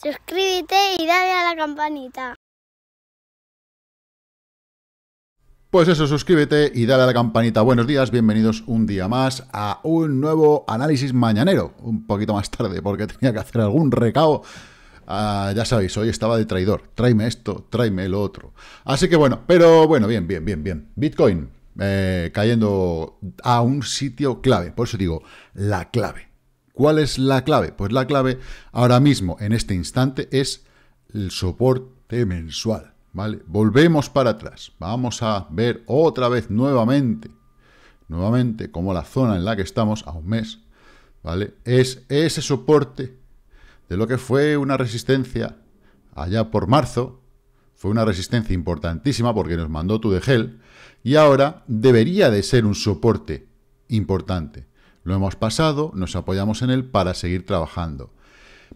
Suscríbete y dale a la campanita. Pues eso, suscríbete y dale a la campanita. Buenos días, bienvenidos un día más a un nuevo análisis mañanero. Un poquito más tarde, porque tenía que hacer algún recao. Ah, ya sabéis, hoy estaba de traidor. Tráeme esto, tráeme lo otro. Así que bueno, pero bueno, bien, bien, bien, bien. Bitcoin eh, cayendo a un sitio clave. Por eso digo, la clave. ¿Cuál es la clave? Pues la clave ahora mismo, en este instante, es el soporte mensual. ¿vale? Volvemos para atrás. Vamos a ver otra vez nuevamente, nuevamente, como la zona en la que estamos, a un mes, ¿vale? Es ese soporte de lo que fue una resistencia allá por marzo. Fue una resistencia importantísima porque nos mandó tu de gel. Y ahora debería de ser un soporte importante. Lo hemos pasado, nos apoyamos en él para seguir trabajando.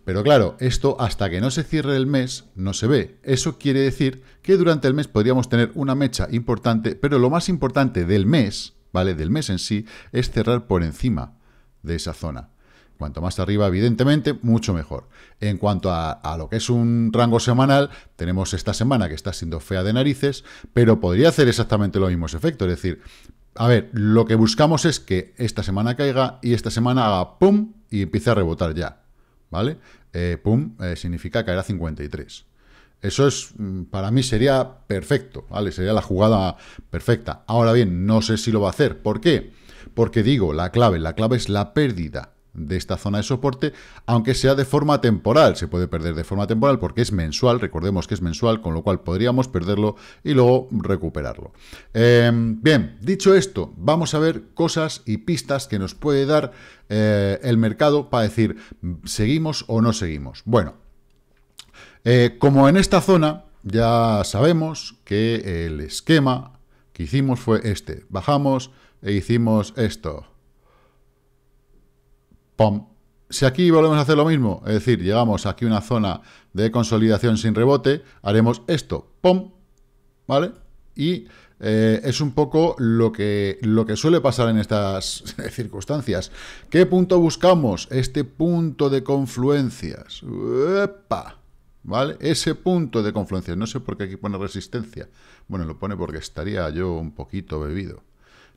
Pero claro, esto hasta que no se cierre el mes no se ve. Eso quiere decir que durante el mes podríamos tener una mecha importante, pero lo más importante del mes, ¿vale? Del mes en sí, es cerrar por encima de esa zona. Cuanto más arriba, evidentemente, mucho mejor. En cuanto a, a, lo que es un rango semanal, tenemos esta semana que está siendo fea de narices, pero podría hacer exactamente los mismos efectos. Es decir, a ver, lo que buscamos es que esta semana caiga y esta semana haga pum y empiece a rebotar ya, ¿vale? Eh, pum eh, significa caer a 53. Eso es, mm, para mí sería perfecto, ¿vale? Sería la jugada perfecta. Ahora bien, no sé si lo va a hacer. ¿Por qué? Porque digo, la clave, la clave es la pérdida de esta zona de soporte, aunque sea de forma temporal. Se puede perder de forma temporal porque es mensual, recordemos que es mensual, con lo cual podríamos perderlo y luego recuperarlo. Em, bien, dicho esto, vamos a ver cosas y pistas que nos puede dar eh, el mercado para decir, ¿seguimos o no seguimos? Bueno, eh, como en esta zona ya sabemos que el esquema que hicimos fue este. Bajamos e hicimos esto si aquí volvemos a hacer lo mismo, es decir, llegamos aquí a una zona de consolidación sin rebote, haremos esto, pom, ¿vale? Y eh, es un poco lo que, lo que suele pasar en estas circunstancias. ¿Qué punto buscamos? Este punto de confluencias. ¡Epa! ¿Vale? Ese punto de confluencias. No sé por qué aquí pone resistencia. Bueno, lo pone porque estaría yo un poquito bebido.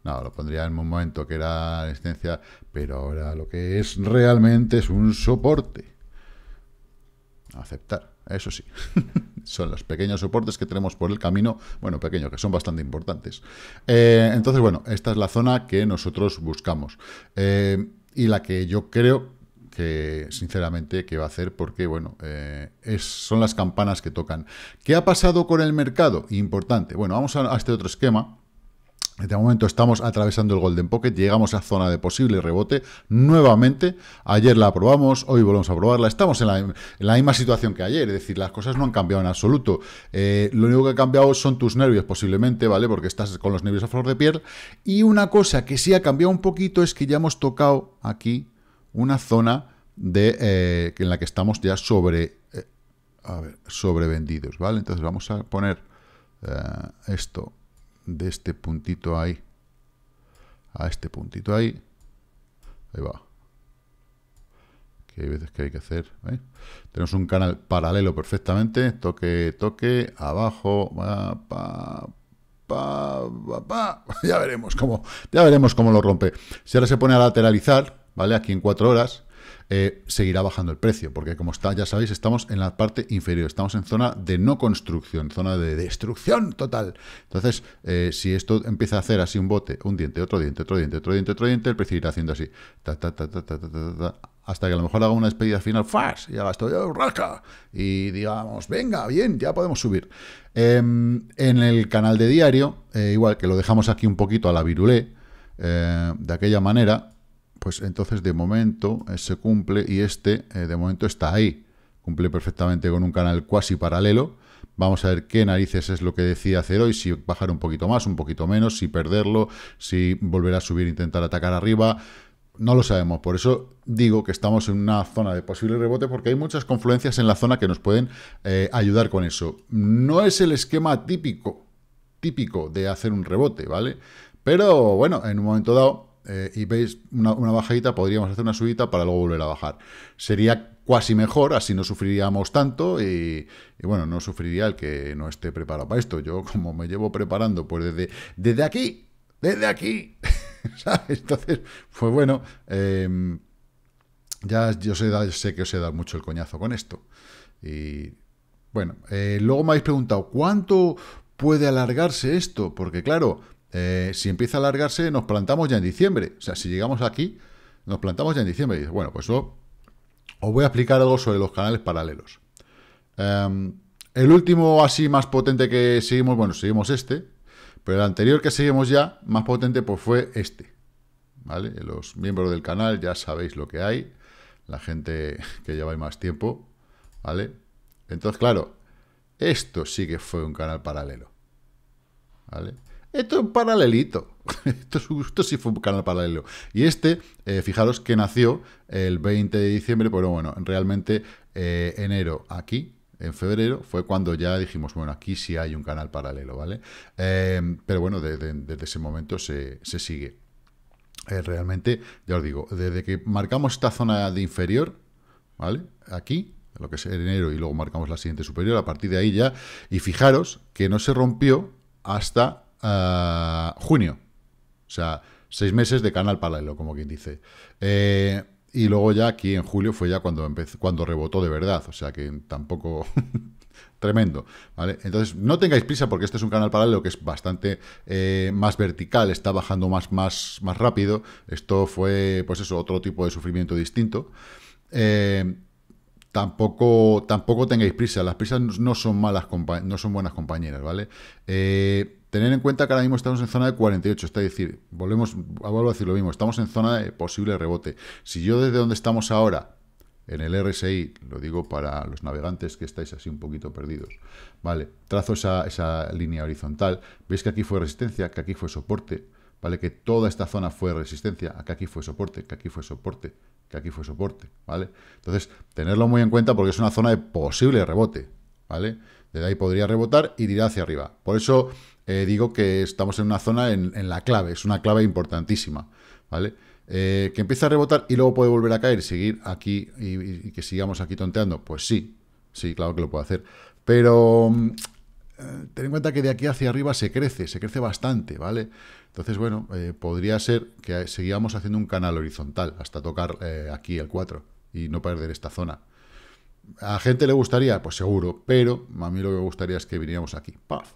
No, lo pondría en un momento que era existencia, pero ahora lo que es realmente es un soporte. Aceptar, eso sí. son los pequeños soportes que tenemos por el camino, bueno, pequeños, que son bastante importantes. Eh, entonces, bueno, esta es la zona que nosotros buscamos. Eh, y la que yo creo que sinceramente que va a hacer porque bueno eh, es, son las campanas que tocan qué ha pasado con el mercado importante bueno vamos a este otro esquema de momento estamos atravesando el Golden Pocket, llegamos a zona de posible rebote nuevamente. Ayer la aprobamos, hoy volvemos a probarla. Estamos en la, misma situación que ayer, es decir, las cosas no han cambiado en absoluto. Eh, lo único que ha cambiado son tus nervios posiblemente, ¿vale? Porque estás con los nervios a flor de piel. Y una cosa que sí ha cambiado un poquito es que ya hemos tocado aquí una zona de, eh, en la que estamos ya sobre, eh, a ver, sobrevendidos, ¿vale? Entonces vamos a poner esto de este puntito ahí a este puntito ahí. Ahí va. Que hay veces que hay que hacer. ¿eh? Tenemos un canal paralelo perfectamente. Toque, toque, abajo, pa, pa, pa, Ya veremos cómo, ya veremos cómo lo rompe. Si ahora se pone a lateralizar, ¿vale? Aquí en cuatro horas, eh, seguirá bajando el precio, porque como está, ya sabéis, estamos en la parte inferior, estamos en zona de no construcción, zona de destrucción total. Entonces, eh, si esto empieza a hacer así un bote, un diente, otro diente, otro diente, otro diente, otro diente, el precio irá haciendo así, hasta que a lo mejor haga una despedida final, ¡fas! Y haga esto, ¡oh, Y digamos, venga, bien, ya podemos subir. Em, en el canal de diario, eh, igual que lo dejamos aquí un poquito a la virulé, de aquella manera, pues entonces de momento eh, se cumple y este eh, de momento está ahí. Cumple perfectamente con un canal cuasi paralelo. Vamos a ver qué narices es lo que decía hacer hoy, si bajar un poquito más, un poquito menos, si perderlo, si volver a subir, intentar atacar arriba. No lo sabemos, por eso digo que estamos en una zona de posible rebote porque hay muchas confluencias en la zona que nos pueden eh, ayudar con eso. No es el esquema típico, típico de hacer un rebote, ¿vale? Pero bueno, en un momento dado eh, y veis una, bajadita, podríamos hacer una subida para luego volver a bajar. Sería cuasi mejor, así no sufriríamos tanto y, bueno, no sufriría el que no esté preparado para esto. Yo como me llevo preparando, pues desde, desde aquí, desde aquí, Entonces, pues bueno, em, ya yo sé, sé que os he dado mucho el coñazo con esto. Y bueno, eh, luego me habéis preguntado, ¿cuánto puede alargarse esto? Porque claro eh, si empieza a alargarse, nos plantamos ya en diciembre. O sea, si llegamos aquí, nos plantamos ya en diciembre. Y bueno, pues yo os voy a explicar algo sobre los canales paralelos. Em, el último así más potente que seguimos, bueno, seguimos este, pero el anterior que seguimos ya, más potente, pues fue este. ¿Vale? Los miembros del canal ya sabéis lo que hay. La gente que lleva más tiempo, ¿vale? Entonces, claro, esto sí que fue un canal paralelo. ¿Vale? Esto es paralelito. Esto, sí fue un canal paralelo. Y este, eh, fijaros que nació el 20 de diciembre, pero bueno, realmente eh, enero aquí, en febrero, fue cuando ya dijimos, bueno, aquí sí hay un canal paralelo, ¿vale? Eh, pero bueno, desde, ese momento se, se sigue. realmente, ya os digo, desde que marcamos esta zona de inferior, ¿vale? Aquí, lo que es enero, y luego marcamos la siguiente superior, a partir de ahí ya, y fijaros que no se rompió hasta junio. O sea, seis meses de canal paralelo, como quien dice. Eh, y luego ya aquí en julio fue ya cuando empezó, cuando rebotó de verdad. O sea que tampoco. Tremendo, ¿vale? Entonces, no tengáis prisa porque este es un canal paralelo que es bastante eh, más vertical, está bajando más, más, más rápido. Esto fue, pues eso, otro tipo de sufrimiento distinto. Eh, tampoco, tampoco tengáis prisa, las prisas no son malas, no son buenas compañeras, ¿vale? Tener en cuenta que ahora mismo estamos en zona de 48, está decir, volvemos, vuelvo a decir lo mismo, estamos en zona de posible rebote. Si yo desde donde estamos ahora, en el RSI, lo digo para los navegantes que estáis así un poquito perdidos, ¿vale? Trazo esa, esa línea horizontal, veis que aquí fue resistencia, que aquí fue soporte, ¿vale? Que toda esta zona fue resistencia, que aquí fue soporte, que aquí fue soporte, que aquí fue soporte, ¿vale? Entonces, tenerlo muy en cuenta porque es una zona de posible rebote, ¿vale? de ahí podría rebotar y dirá hacia arriba. Por eso eh, digo que estamos en una zona en, la clave, es una clave importantísima, ¿vale? Eh, que empieza a rebotar y luego puede volver a caer, y seguir aquí y, que sigamos aquí tonteando, pues sí, sí, claro que lo puedo hacer, pero mm, eh, ten en cuenta que de aquí hacia arriba se crece, se crece bastante, ¿vale? Entonces, bueno, podría ser que seguíamos haciendo un canal horizontal hasta tocar aquí el 4 y no perder esta zona. ¿A gente le gustaría? Pues seguro, pero a mí lo que me gustaría es que viniéramos aquí. ¡Paf!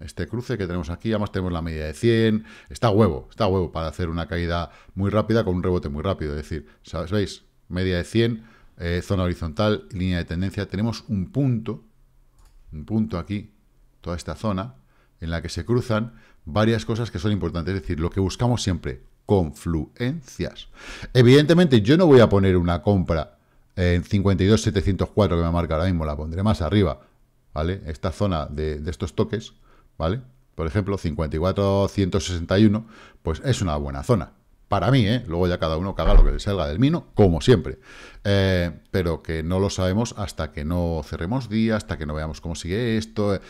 Este cruce que tenemos aquí, además tenemos la media de 100, está huevo, está huevo para hacer una caída muy rápida con un rebote muy rápido. Es decir, ¿sabéis? Media de 100, eh, zona horizontal, línea de tendencia. Tenemos un punto, un punto aquí, toda esta zona, en la que se cruzan varias cosas que son importantes. Es decir, lo que buscamos siempre, confluencias. Evidentemente, yo no voy a poner una compra en 52.704 que me marca ahora mismo, la pondré más arriba, ¿vale? Esta zona de, de estos toques, ¿vale? Por ejemplo, 54.161, pues es una buena zona. Para mí, ¿eh? Luego ya cada uno caga lo que le salga del mino, como siempre. Eh, pero que no lo sabemos hasta que no cerremos día, hasta que no veamos cómo sigue esto. Eh.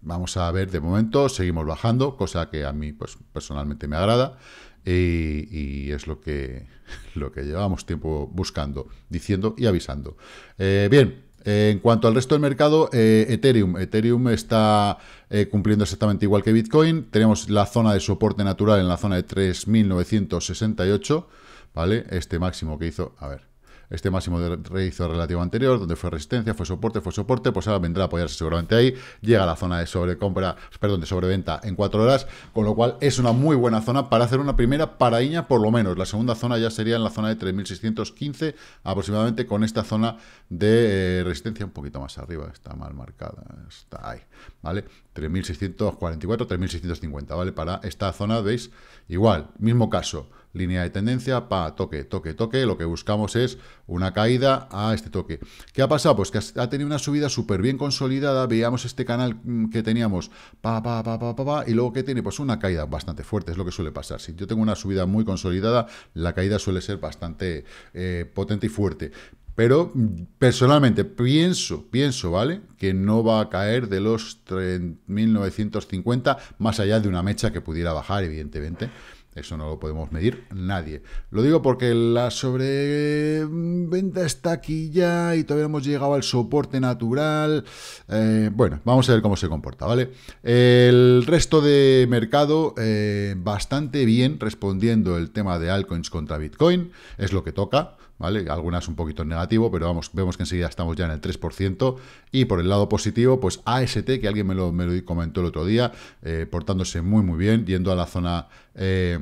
Vamos a ver, de momento seguimos bajando, cosa que a mí pues, personalmente me agrada. Y, es lo que, lo que llevamos tiempo buscando, diciendo y avisando. bien, en cuanto al resto del mercado, eh, Ethereum. Ethereum está eh, cumpliendo exactamente igual que Bitcoin. Tenemos la zona de soporte natural en la zona de 3.968, ¿vale? Este máximo que hizo, a ver, este máximo de rehizo relativo anterior, donde fue resistencia, fue soporte, fue soporte, pues ahora vendrá a apoyarse seguramente ahí, llega a la zona de sobrecompra, perdón, de sobreventa en cuatro horas, con lo cual es una muy buena zona para hacer una primera paraíña por lo menos. La segunda zona ya sería en la zona de 3615 aproximadamente con esta zona de eh, resistencia un poquito más arriba, está mal marcada, está ahí, ¿vale? 3644, 3650, ¿vale? Para esta zona, ¿veis? Igual, mismo caso, línea de tendencia, pa, toque, toque, toque, lo que buscamos es una caída a este toque. ¿Qué ha pasado? Pues que ha tenido una subida súper bien consolidada, veíamos este canal mm, que teníamos, pa, pa, pa, pa, pa, pa, y luego que tiene pues una caída bastante fuerte, es lo que suele pasar. Si yo tengo una subida muy consolidada, la caída suele ser bastante eh, potente y fuerte. Pero mm, personalmente pienso, pienso, ¿vale? Que no va a caer de los 3.950 más allá de una mecha que pudiera bajar, evidentemente. Eso no lo podemos medir nadie. Lo digo porque la sobreventa está aquí ya y todavía hemos llegado al soporte natural. Eh, bueno, vamos a ver cómo se comporta, ¿vale? El resto de mercado eh, bastante bien respondiendo el tema de altcoins contra Bitcoin. Es lo que toca. ¿vale? Algunas un poquito en negativo, pero vamos, vemos que enseguida estamos ya en el 3%. Y por el lado positivo, pues AST, que alguien me lo, me lo comentó el otro día, eh, portándose muy, muy bien, yendo a la zona... Eh,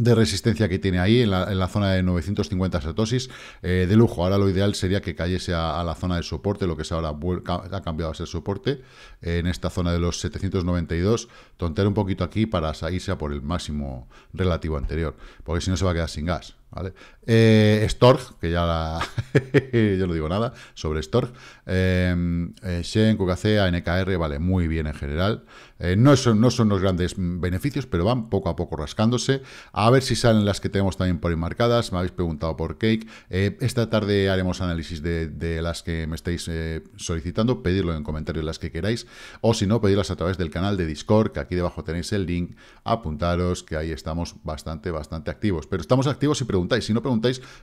de resistencia que tiene ahí en la, zona de 950 satosis eh, de lujo. Ahora lo ideal sería que cayese a, la zona de soporte, lo que es ahora ha cambiado a ser soporte, en esta zona de los 792, tontear un poquito aquí para salirse a por el máximo relativo anterior, porque si no se va a quedar sin gas. ¿vale? Eh, Storg, que ya yo no digo nada sobre Storg. Em, eh, Shen, QKC, ANKR, vale, muy bien en general. Eh, no, son, no son los grandes beneficios, pero van poco a poco rascándose. A ver si salen las que tenemos también por enmarcadas, Me habéis preguntado por Cake. Eh, esta tarde haremos análisis de, las que me estáis solicitando. Pedirlo en comentarios las que queráis. O si no, pedirlas a través del canal de Discord, que aquí debajo tenéis el link. Apuntaros, que ahí estamos bastante, bastante activos. Pero estamos activos si preguntáis. Si no preguntáis,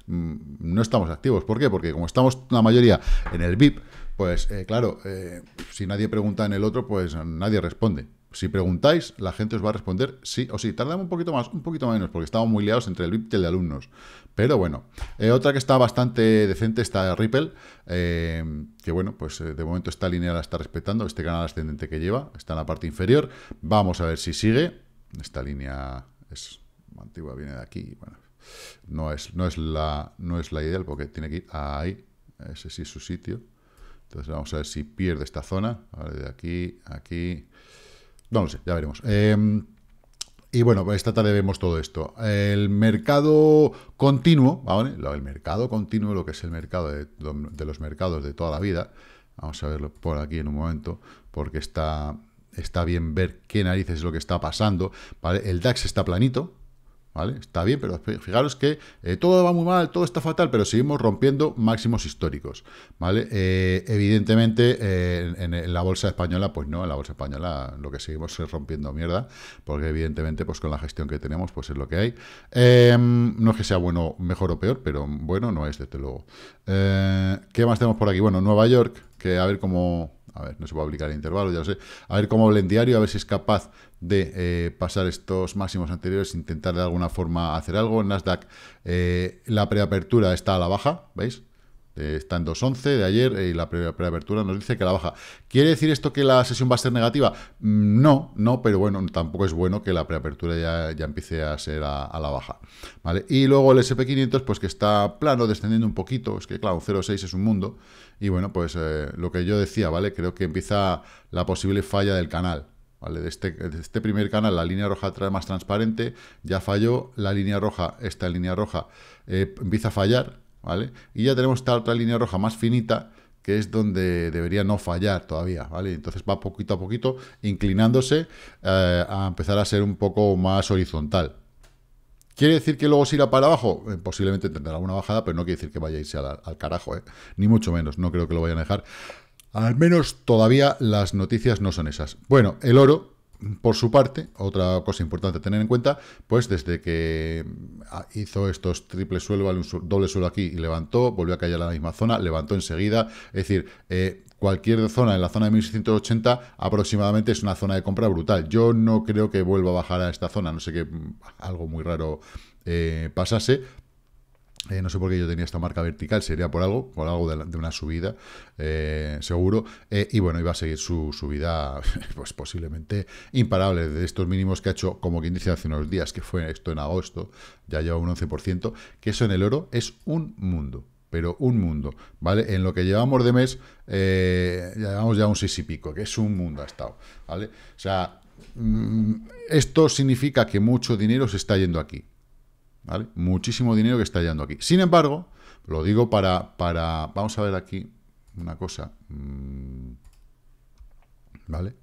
Mm, no estamos activos. ¿Por qué? Porque como estamos la mayoría en el VIP, pues eh, claro, eh, si nadie pregunta en el otro, pues nadie responde. Si preguntáis, la gente os va a responder sí o sí. Tardamos un poquito más, un poquito menos, porque estamos muy liados entre el VIP y el de alumnos. Pero bueno, eh, otra que está bastante decente está Ripple, que bueno, pues de momento esta línea la está respetando, este canal ascendente que lleva, está en la parte inferior. Vamos a ver si sigue. Esta línea es antigua, viene de aquí, bueno, no es, no es, la, no es la ideal porque tiene que ir ahí. Ese sí es su sitio. Entonces vamos a ver si pierde esta zona. de aquí, aquí... No lo sé, ya veremos. Em, y bueno, esta tarde vemos todo esto. El mercado continuo, ¿vale? El mercado continuo, lo que es el mercado de, los mercados de toda la vida. Vamos a verlo por aquí en un momento, porque está, está bien ver qué narices es lo que está pasando. ¿vale? El DAX está planito, ¿Vale? Está bien, pero fijaros que eh, todo va muy mal, todo está fatal, pero seguimos rompiendo máximos históricos, ¿vale? Eh, evidentemente, eh, en, la bolsa española, pues no, en la bolsa española lo que seguimos es rompiendo mierda, porque evidentemente, pues con la gestión que tenemos, pues es lo que hay. Em, no es que sea bueno, mejor o peor, pero bueno, no es, desde luego. ¿Qué más tenemos por aquí? Bueno, Nueva York, que a ver cómo a ver, no se puede aplicar el intervalo, ya lo sé, a ver cómo va diario, a ver si es capaz de eh, pasar estos máximos anteriores, intentar de alguna forma hacer algo. Nasdaq, eh, la preapertura está a la baja, ¿veis? está en 2.11 de ayer eh, y la preapertura nos dice que la baja. ¿Quiere decir esto que la sesión va a ser negativa? Mm, no, no, pero bueno, tampoco es bueno que la preapertura ya, ya empiece a ser a, la baja. ¿vale? Y luego el SP500, pues que está plano, descendiendo un poquito, es que claro, un 0.6 es un mundo. Y bueno, pues eh, lo que yo decía, ¿vale? Creo que empieza la posible falla del canal. ¿Vale? Este, de este, primer canal, la línea roja trae más transparente, ya falló, la línea roja, esta línea roja, eh, empieza a fallar, y ya tenemos esta otra línea roja más finita, que es donde debería no fallar todavía, ¿vale? Entonces va poquito a poquito inclinándose eh, a empezar a ser un poco más horizontal. ¿Quiere decir que luego se irá para abajo? Eh, posiblemente tendrá una bajada, pero no quiere decir que vaya a irse al, carajo, ¿eh? Ni mucho menos, no creo que lo vayan a dejar. Al menos todavía las noticias no son esas. Bueno, el oro, por su parte, otra cosa importante a tener en cuenta, pues desde que ah, hizo estos triple suelo, doble suelo aquí y levantó, volvió a caer a la misma zona, levantó enseguida, es decir, eh, cualquier zona en la zona de 1680 aproximadamente es una zona de compra brutal. Yo no creo que vuelva a bajar a esta zona, no sé que mm, algo muy raro eh, pasase, eh, no sé por qué yo tenía esta marca vertical, sería por algo, por algo de, una subida, eh, seguro. Eh, y bueno, iba a seguir su subida, pues posiblemente imparable, de estos mínimos que ha hecho, como que dice hace unos días, que fue esto en agosto, ya lleva un 11%, que eso en el oro es un mundo, pero un mundo, ¿vale? En lo que llevamos de mes, llevamos ya un 6 y pico, que es un mundo ha estado, ¿vale? O sea, mm, esto significa que mucho dinero se está yendo aquí, Muchísimo dinero que está yendo aquí. Sin embargo, lo digo para, para vamos a ver aquí una cosa, mm, ¿vale?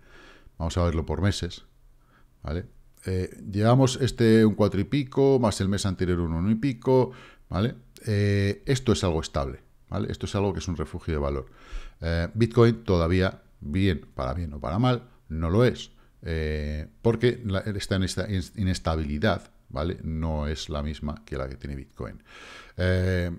Vamos a verlo por meses, ¿vale? Eh, llevamos este un cuatro y pico, más el mes anterior un uno y pico, ¿vale? Eh, esto es algo estable, ¿vale? Esto es algo que es un refugio de valor. Eh, Bitcoin todavía, bien, para bien o para mal, no lo es, porque está en esta inestabilidad ¿vale? No es la misma que la que tiene Bitcoin. Eh,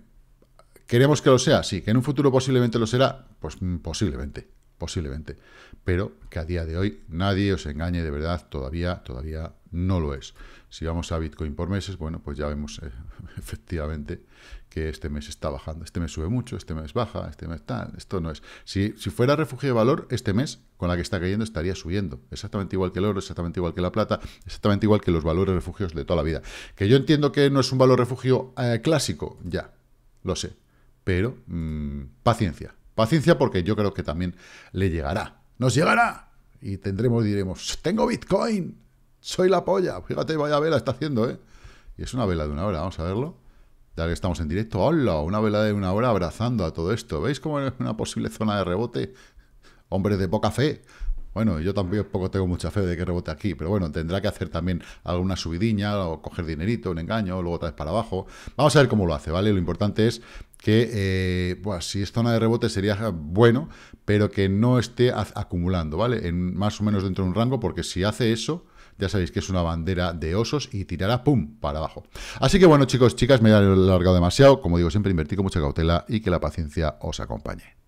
¿Queremos que lo sea? Sí. ¿Que en un futuro posiblemente lo será? Pues mm, posiblemente posiblemente, pero que a día de hoy nadie os engañe de verdad, todavía, todavía no lo es. Si vamos a Bitcoin por meses, bueno, pues ya vemos eh, efectivamente que este mes está bajando, este mes sube mucho, este mes baja, este mes tal, esto no es. Si, fuera refugio de valor, este mes con la que está cayendo estaría subiendo, exactamente igual que el oro, exactamente igual que la plata, exactamente igual que los valores refugios de toda la vida. Que yo entiendo que no es un valor refugio eh, clásico, ya, lo sé, pero mm, paciencia. Paciencia porque yo creo que también le llegará. Nos llegará. Y tendremos, diremos, tengo Bitcoin. Soy la polla. Fíjate, vaya vela está haciendo, ¿eh? Y es una vela de una hora, vamos a verlo. Ya que estamos en directo, hola, una vela de una hora abrazando a todo esto. ¿Veis cómo es una posible zona de rebote? ¡Hombre de poca fe, bueno, yo tampoco tengo mucha fe de que rebote aquí, pero bueno, tendrá que hacer también alguna subidiña o coger dinerito, un engaño, luego otra vez para abajo. Vamos a ver cómo lo hace, ¿vale? Lo importante es que eh, si es zona de rebote sería bueno, pero que no esté acumulando, ¿vale? En más o menos dentro de un rango, porque si hace eso, ya sabéis que es una bandera de osos y tirará pum para abajo. Así que bueno, chicos, chicas, me he alargado demasiado. Como digo, siempre invertí con mucha cautela y que la paciencia os acompañe.